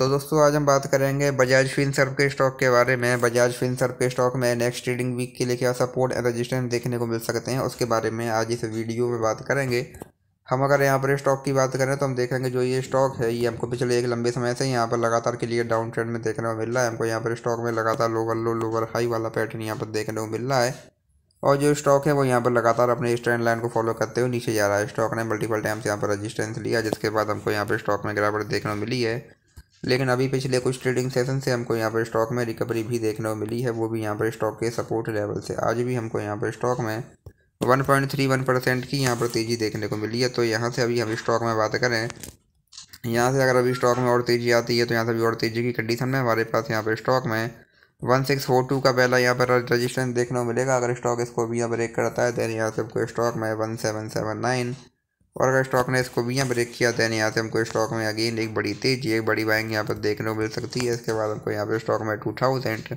तो दोस्तों आज हम बात करेंगे बजाज फिनसर्व के स्टॉक के बारे में बजाज फिनसर्व के स्टॉक में नेक्स्ट ट्रेडिंग वीक के लिए क्या सपोर्ट एंड रजिस्टेंस देखने को मिल सकते हैं उसके बारे में आज इस वीडियो में बात करेंगे हम अगर यहाँ पर स्टॉक की बात करें तो हम देखेंगे जो ये स्टॉक है ये हमको पिछले एक लंबे समय से यहाँ पर लगातार के लिए डाउन ट्रेंड में देखने को मिल रहा है हमको यहाँ पर स्टॉक में लगातार लोअर लो लोअर हाई वाला पैटर्न यहाँ पर देखने को मिल रहा है और जो स्टॉक है वो यहाँ पर लगातार अपने स्टैंड लाइन को फॉलो करते हुए नीचे जा रहा है स्टॉक ने मल्टीपल टाइम्स यहाँ पर रजिस्टेंस लिया जिसके बाद हमको यहाँ पर स्टॉक में गिरावट देखने को मिली है लेकिन अभी पिछले कुछ ट्रेडिंग सेशन से हमको यहाँ पर स्टॉक में रिकवरी भी देखने को मिली है वो भी यहाँ पर स्टॉक के सपोर्ट लेवल से आज भी हमको यहाँ पर स्टॉक में 1.31 परसेंट की यहाँ पर तेज़ी देखने को मिली है तो यहाँ से अभी हम स्टॉक में बात करें यहाँ से अगर अभी स्टॉक में और तेज़ी आती है तो यहाँ से अभी और तेज़ी की कंडीशन में हमारे पास यहाँ पर स्टॉक में वन सिक्स फोर टू का पहला यहाँ पर रजिस्टेंस देखने को मिलेगा अगर स्टॉक इसको भी यहाँ ब्रेक करता है देन यहाँ से स्टॉक में वन सेवन सेवन नाइन और अगर स्टॉक ने इसको भी यहाँ ब्रेक किया तो यहाँ से हमको स्टॉक में अगेन एक बड़ी तेजी एक बड़ी बाइंग यहाँ पर देखने को मिल सकती है इसके बाद हमको यहाँ पर स्टॉक में टू थाउजेंड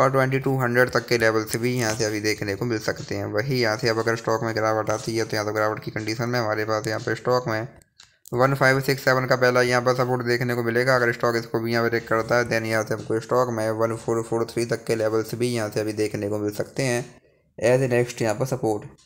और ट्वेंटी टू हंड्रेड तक के लेवल से भी यहाँ से अभी देखने को मिल सकते हैं वही यहाँ से अब अगर स्टॉक में गिरावट आती है तो यहाँ तो गिरावट की कंडीशन में हमारे पास यहाँ पर स्टॉक में वन फाइव सिक्स सेवन का पहला यहाँ पर सपोर्ट देखने को मिलेगा अगर स्टॉक इसको भी यहाँ पर ब्रेक करता है देन यहाँ से हमको स्टॉक में वन फोर फोर थ्री तक के लेवल से भी यहाँ से अभी देखने को मिल सकते हैं एज ए नेक्स्ट यहाँ पर सपोर्ट